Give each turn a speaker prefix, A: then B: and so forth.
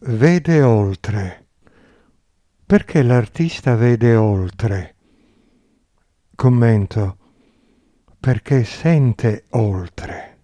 A: vede oltre. Perché l'artista vede oltre? Commento. Perché sente oltre.